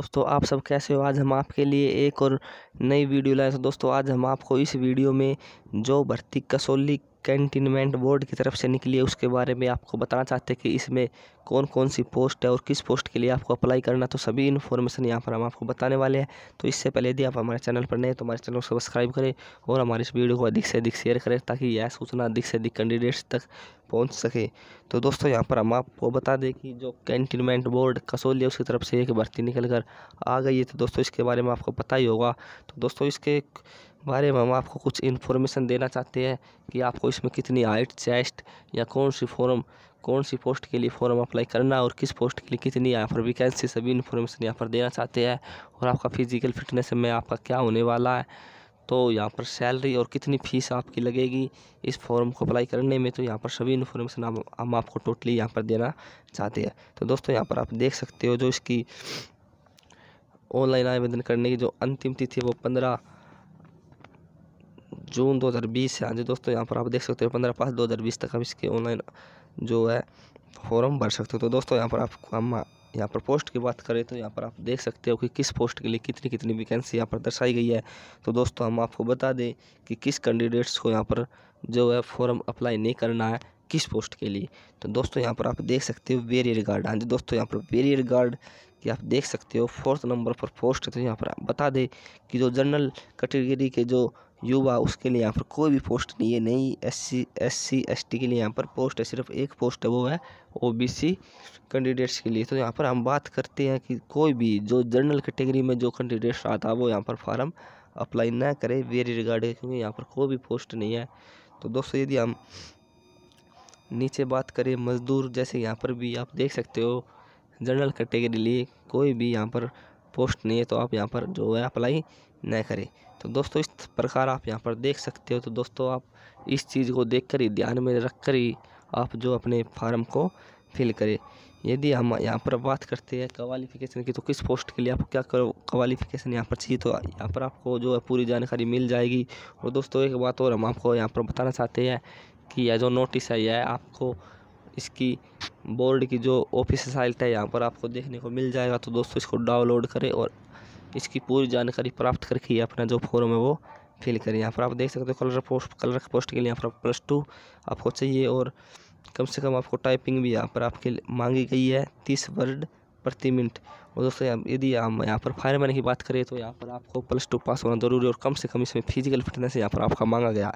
दोस्तों आप सब कैसे हो आज हम आपके लिए एक और नई वीडियो लाए तो दोस्तों आज हम आपको इस वीडियो में जो भर्ती कसौली कैंटीनमेंट बोर्ड की तरफ से निकली है उसके बारे में आपको बताना चाहते हैं कि इसमें कौन कौन सी पोस्ट है और किस पोस्ट के लिए आपको अप्लाई करना तो सभी इन्फॉर्मेशन यहाँ पर हम आपको बताने वाले हैं तो इससे पहले यदि आप हमारे चैनल पर नए तो हमारे चैनल को सब्सक्राइब करें और हमारे इस वीडियो को अधिक से अधिक शेयर करें ताकि यह सूचना अधिक से अधिक कैंडिडेट्स तक पहुँच सके तो दोस्तों यहाँ पर हम आपको बता दें कि जो कैंटीनमेंट बोर्ड कसोल है उसकी तरफ से एक भर्ती निकल कर आ गई है तो दोस्तों इसके बारे में आपको पता ही होगा तो दोस्तों इसके बारे में हम आपको कुछ इन्फॉर्मेशन देना चाहते हैं कि आपको इसमें कितनी हाइट चेस्ट या कौन सी फॉर्म कौन सी पोस्ट के लिए फॉर्म अप्लाई करना और किस पोस्ट के लिए कितनी यहाँ पर वैकेंसी सभी इन्फॉर्मेशन यहाँ पर देना चाहते हैं और आपका फिजिकल फिटनेस में आपका क्या होने वाला है तो यहाँ पर सैलरी और कितनी फ़ीस आपकी लगेगी इस फॉर्म को अप्लाई करने में तो यहाँ पर सभी इन्फॉर्मेशन हम हम आपको टोटली यहाँ पर देना चाहते हैं तो दोस्तों यहाँ पर आप देख सकते हो जो इसकी ऑनलाइन आवेदन करने की जो अंतिम तिथि है वो पंद्रह जून 2020 है हाँ जी दोस्तों यहाँ पर आप देख सकते हो पंद्रह पाँच बीस तक आप इसके ऑनलाइन जो है फॉर्म भर सकते हो तो दोस्तों यहाँ पर आप हम यहाँ पर पोस्ट की बात करें तो यहाँ पर आप देख सकते हो कि किस पोस्ट के लिए कितनी कितनी वैकेंसी यहाँ पर दर्शाई गई है तो दोस्तों हम आपको बता दें कि किस कैंडिडेट्स को यहाँ पर जो है फॉर्म अप्लाई नहीं करना है किस पोस्ट के लिए तो दोस्तों यहाँ पर आप देख सकते हो वेरियर गार्ड हाँ जी दोस्तों यहाँ पर वेरियर गार्ड कि आप देख सकते हो फोर्थ नंबर पर पोस्ट है तो यहाँ पर बता दें कि जो जनरल कैटेगरी के जो युवा उसके लिए यहाँ पर कोई भी पोस्ट नहीं है नहीं S C S C S T के लिए यहाँ पर पोस्ट है सिर्फ एक पोस्ट है वो है ओ बी सी कैंडिडेट्स के लिए तो यहाँ पर हम बात करते हैं कि कोई भी जो जनरल कैटेगरी में जो कैंडिडेट्स आता है वो यहाँ पर फार्म अप्लाई ना करें वेरी रिगार्डिंग क्योंकि यहाँ पर कोई भी पोस्ट नहीं है तो दोस्तों यदि हम नीचे बात करें मज़दूर जैसे यहाँ पर भी आप देख सकते हो जनरल कैटेगरी लिए कोई भी यहाँ पर पोस्ट नहीं है तो आप यहाँ पर जो है अप्लाई न करें तो दोस्तों इस प्रकार आप यहाँ पर देख सकते हो तो दोस्तों आप इस चीज़ को देख कर ही ध्यान में रख कर ही आप जो अपने फार्म को फिल करें यदि हम यहाँ पर बात करते हैं क्वालिफ़िकेशन की तो किस पोस्ट के लिए आपको क्या करो क्वालिफ़िकेशन यहाँ पर चाहिए तो यहाँ पर आपको जो है पूरी जानकारी मिल जाएगी और दोस्तों एक बात और हम आपको यहाँ पर बताना चाहते हैं कि यह जो नोटिस है यह आपको इसकी बोर्ड की जो ऑफिस साइट है यहाँ पर आपको देखने को मिल जाएगा तो दोस्तों इसको डाउनलोड करें और इसकी पूरी जानकारी प्राप्त करके अपना जो फॉर्म है वो फिल करें यहाँ पर आप देख सकते हो कलर पोस्ट कलर पोस्ट के लिए यहाँ पर प्लस टू आपको चाहिए और कम से कम आपको टाइपिंग भी यहाँ पर आपके मांगी गई है तीस वर्ड प्रति मिनट और दोस्तों यदि हम यहाँ पर फायरमैन की बात करें तो यहाँ पर आपको प्लस टू पास होना ज़रूरी है और कम से कम इसमें फिजिकल फिटनेस यहाँ पर आपका मांगा गया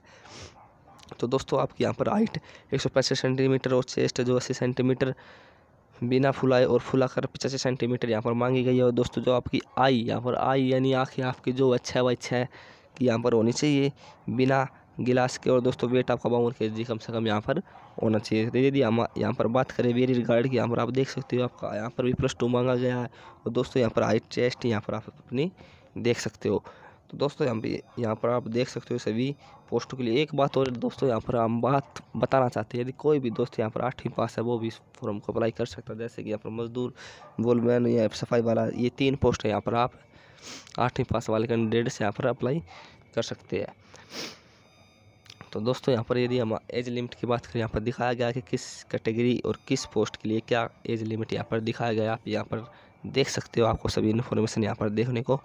तो दोस्तों आपकी यहाँ पर हाइट एक सौ सेंटीमीटर और चेस्ट जो अस्सी सेंटीमीटर बिना फुलाए और फुला कर पचासी सेंटीमीटर यहाँ पर मांगी गई है और दोस्तों जो आपकी आई यहाँ पर आई यानी आँखें आपकी जो अच्छा है वह अच्छा है कि यहाँ पर होनी चाहिए बिना गिलास के और दोस्तों वेट आपका बावन के जी कम से कम यहाँ पर होना चाहिए यदि हम यहाँ पर बात करें वेरी रिगार्ड की यहाँ पर आप देख सकते हो आपका यहाँ पर भी प्लस टू मांगा गया है और दोस्तों यहाँ पर हाइट चेस्ट यहाँ पर आप अपनी देख सकते हो तो दोस्तों यहाँ पर यहाँ पर आप देख सकते हो सभी पोस्टों के लिए एक बात और दोस्तों यहाँ पर हम बात बताना चाहते हैं यदि कोई भी दोस्त यहाँ पर आठवीं पास है वो भी इस फॉर्म को अप्लाई कर सकता है जैसे कि यहाँ पर मजदूर वोलमैन या सफाई वाला ये तीन पोस्ट है यहाँ पर आप आठवीं पास वाले कैंडिडेट से यहाँ पर अप्लाई कर सकते हैं तो दोस्तों यहाँ पर यदि हम एज लिमिट की बात करें यहाँ पर दिखाया गया कि किस कैटेगरी और किस पोस्ट के लिए क्या एज लिमिट यहाँ पर दिखाया गया आप यहाँ पर देख सकते हो आपको सभी इन्फॉर्मेशन यहाँ पर देखने को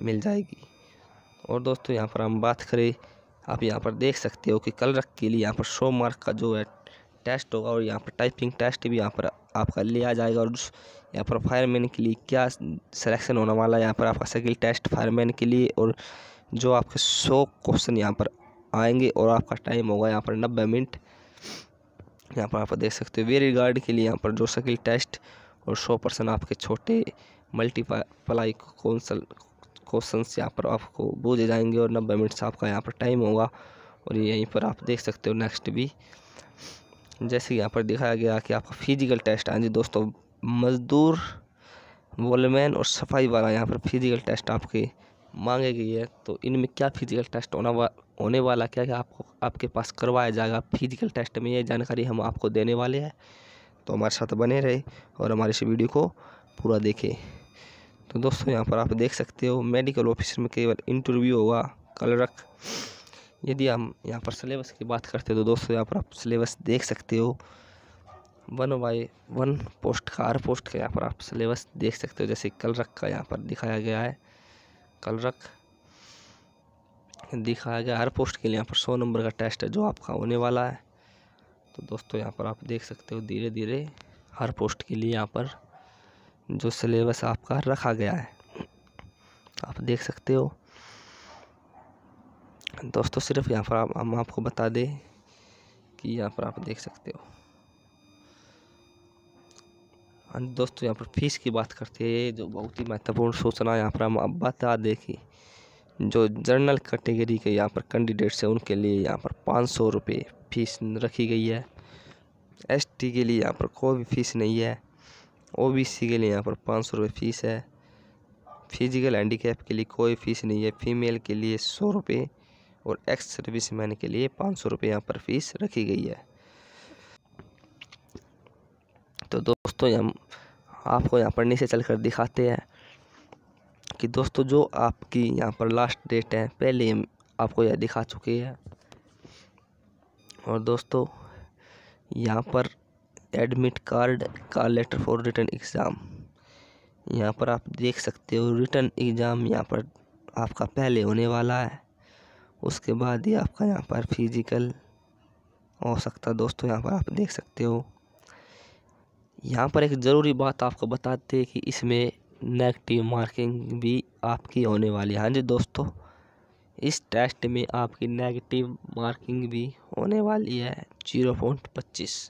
मिल जाएगी और दोस्तों यहाँ पर हम बात करें आप यहाँ पर देख सकते हो कि कल रख के लिए यहाँ पर सौ मार्क का जो है टेस्ट होगा और यहाँ पर टाइपिंग टेस्ट भी यहाँ पर आपका लिया जाएगा और यहाँ पर फायरमैन के लिए क्या सिलेक्शन होने वाला है यहाँ पर आपका सकिल टेस्ट फायरमैन के लिए और जो आपके सौ क्वेश्चन यहाँ पर आएंगे और आपका टाइम होगा यहाँ पर नब्बे मिनट यहाँ पर आप देख सकते हो वेरी गार्ड के लिए यहाँ पर जो सकिल टेस्ट और सौ परसेंट आपके छोटे मल्टीप्लाई कौंसल क्वेश्चन यहाँ पर आपको बोझे जाएंगे और नब्बे मिनट से आपका यहाँ पर टाइम होगा और यहीं पर आप देख सकते हो नेक्स्ट भी जैसे कि यहाँ पर दिखाया गया कि आपका फिजिकल टेस्ट हाँ जी दोस्तों मज़दूर वॉलमैन और सफाई वाला यहाँ पर फिजिकल टेस्ट आपके मांगे गई है तो इनमें क्या फिजिकल टेस्ट होना वा, होने वाला क्या क्या आपको आपके पास करवाया जाएगा फिजिकल टेस्ट में ये जानकारी हम आपको देने वाले हैं तो हमारे साथ बने रहे और हमारे इस वीडियो को पूरा देखें तो दोस्तों यहाँ पर आप देख सकते हो मेडिकल ऑफिसर में केवल इंटरव्यू होगा कलरक यदि हम यहाँ पर सिलेबस की बात करते हैं तो दोस्तों यहाँ पर आप सिलेबस देख सकते हो वन बाई वन पोस्ट का हर पोस्ट का यहाँ पर आप सिलेबस देख सकते हो जैसे कलरक का यहाँ पर दिखाया गया है कलरक दिखाया गया हर पोस्ट के लिए यहाँ पर सौ नंबर का टेस्ट है जो आपका होने वाला है तो दोस्तों यहाँ पर आप देख सकते हो धीरे धीरे हर पोस्ट के लिए यहाँ पर जो सिलेबस आपका रखा गया है आप देख सकते हो दोस्तों सिर्फ यहाँ पर आप, हम आपको बता दें कि यहाँ पर आप देख सकते हो दोस्तों यहाँ पर फीस की बात करते हैं जो बहुत ही महत्वपूर्ण सूचना यहाँ पर हम आप बता दें कि जो जनरल कैटेगरी के यहाँ पर कैंडिडेट्स हैं उनके लिए यहाँ पर पाँच सौ रुपये फीस रखी गई है एसटी के लिए यहाँ पर कोई भी फीस नहीं है ओबीसी के लिए यहाँ पर पाँच सौ रुपये फ़ीस है फिजिकल हैंडीकैप के लिए कोई फ़ीस नहीं है फीमेल के लिए सौ रुपये और एक्स सर्विस मैन के लिए पाँच सौ रुपये यहाँ पर फ़ीस रखी गई है तो दोस्तों हम आपको यहाँ पर नीचे चल कर दिखाते हैं कि दोस्तों जो आपकी यहाँ पर लास्ट डेट है पहले हम आपको यह दिखा चुके हैं और दोस्तों यहाँ पर एडमिट कार्ड का लेटर फॉर रिटर्न एग्ज़ाम यहाँ पर आप देख सकते हो रिटर्न एग्ज़ाम यहाँ पर आपका पहले होने वाला है उसके बाद ही आपका यहाँ पर फिजिकल हो सकता दोस्तों यहाँ पर आप देख सकते हो यहाँ पर एक ज़रूरी बात आपको बताते हैं कि इसमें नेगेटिव मार्किंग भी आपकी होने वाली है हाँ जी दोस्तों इस टेस्ट में आपकी नेगेटिव मार्किंग भी होने वाली है जीरो पॉइंट पच्चीस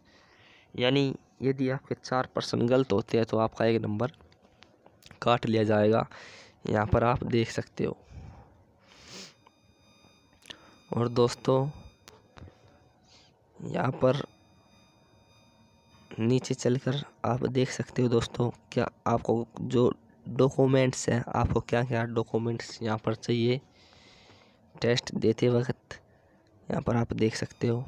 यानी यदि आपके चार पर्सन गलत होते हैं तो आपका एक नंबर काट लिया जाएगा यहाँ पर आप देख सकते हो और दोस्तों यहाँ पर नीचे चलकर आप देख सकते हो दोस्तों क्या आपको जो डॉक्यूमेंट्स हैं आपको क्या क्या डॉक्यूमेंट्स यहाँ पर चाहिए टेस्ट देते वक्त यहाँ पर आप देख सकते हो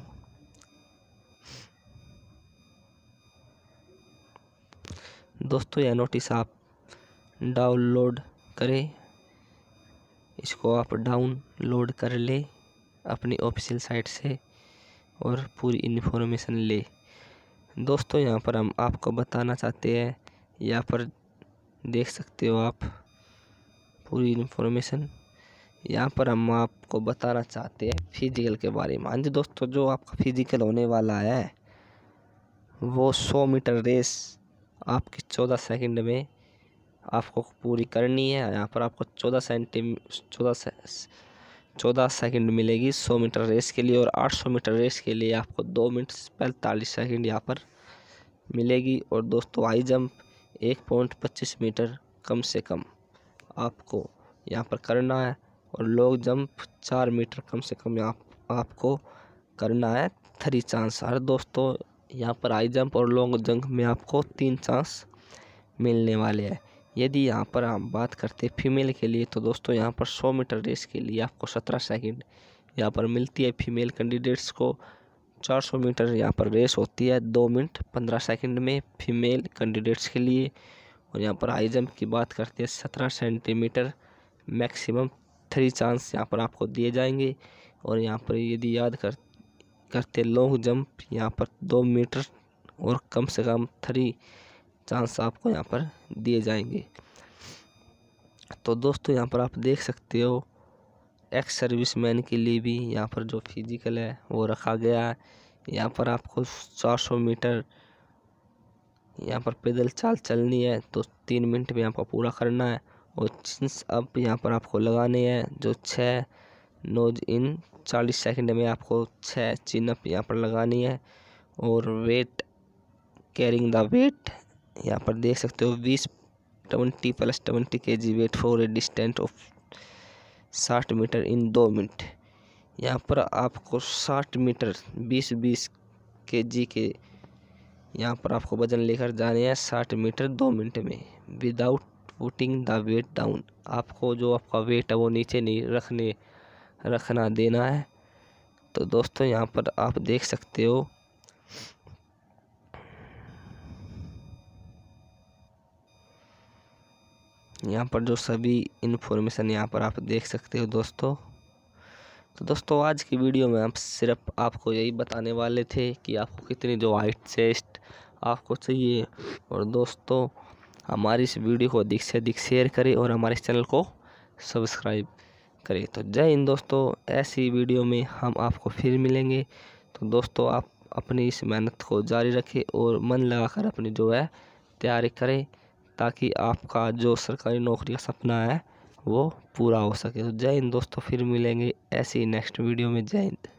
दोस्तों यह नोटिस आप डाउनलोड करें इसको आप डाउनलोड कर ले अपनी ऑफिशियल साइट से और पूरी इन्फॉर्मेशन ले दोस्तों यहाँ पर हम आपको बताना चाहते हैं यहाँ पर देख सकते हो आप पूरी इन्फॉर्मेशन यहाँ पर हम आपको बताना चाहते हैं फिजिकल के बारे में हाँ जी दोस्तों जो आपका फिजिकल होने वाला है वो सौ मीटर रेस आपकी चौदह सेकंड में आपको पूरी करनी है यहाँ पर आपको चौदह सेंटी चौदह से, चौदह सेकंड मिलेगी सौ मीटर रेस के लिए और आठ सौ मीटर रेस के लिए आपको दो मिनट पैंतालीस सेकंड यहाँ पर मिलेगी और दोस्तों हाई जंप एक पॉइंट पच्चीस मीटर कम से कम आपको यहाँ पर करना है और लॉन्ग जंप चार मीटर कम से कम यहाँ आप, आपको करना है थ्री चांस अरे दोस्तों यहाँ पर हाई जंप और लॉन्ग जंप में आपको तीन चांस मिलने वाले हैं यदि यहाँ पर हम बात करते फीमेल के लिए तो दोस्तों यहाँ पर 100 मीटर रेस के लिए आपको 17 सेकंड यहाँ पर मिलती है फीमेल कैंडिडेट्स को 400 मीटर यहाँ पर रेस होती है दो मिनट पंद्रह सेकंड में फीमेल कैंडिडेट्स के लिए और यहाँ पर हाई जंप की बात करते हैं सत्रह सेंटीमीटर मैक्सिमम थ्री चांस यहाँ पर आपको दिए जाएंगे और यहाँ पर यदि याद कर करते लॉन्ग जंप यहाँ पर दो मीटर और कम से कम थ्री चांस आपको यहाँ पर दिए जाएंगे तो दोस्तों यहाँ पर आप देख सकते हो एक्स सर्विस मैन के लिए भी यहाँ पर जो फिजिकल है वो रखा गया है यहाँ पर आपको 400 मीटर यहाँ पर पैदल चाल चलनी है तो तीन मिनट में यहाँ पर पूरा करना है और चिंस अब यहाँ पर आपको लगाने हैं जो छः नोज इन चालीस सेकंड में आपको छः चिनअप यहाँ पर लगानी है और वेट कैरिंग द वेट यहाँ पर देख सकते हो बीस twenty plus twenty K G weight for a distant of साठ मीटर इन दो मिनट यहाँ पर आपको साठ मीटर बीस बीस के जी के यहाँ पर आपको वजन लेकर जाने हैं साठ मीटर दो मिनट में without putting the weight down आपको जो आपका वेट है वो नीचे नहीं रखने रखना देना है तो दोस्तों यहाँ पर आप देख सकते हो यहाँ पर जो सभी इन्फॉर्मेशन यहाँ पर आप देख सकते हो दोस्तों तो दोस्तों आज की वीडियो में आप सिर्फ आपको यही बताने वाले थे कि आपको कितनी जो वाइट चेस्ट आपको चाहिए और दोस्तों हमारी इस वीडियो को अधिक से अधिक शेयर करें और हमारे चैनल को सब्सक्राइब करें तो जय हिंद दोस्तों ऐसी वीडियो में हम आपको फिर मिलेंगे तो दोस्तों आप अपनी इस मेहनत को जारी रखें और मन लगाकर अपनी जो है तैयारी करें ताकि आपका जो सरकारी नौकरी का सपना है वो पूरा हो सके तो जय हिंद दोस्तों फिर मिलेंगे ऐसी नेक्स्ट वीडियो में जय हिंद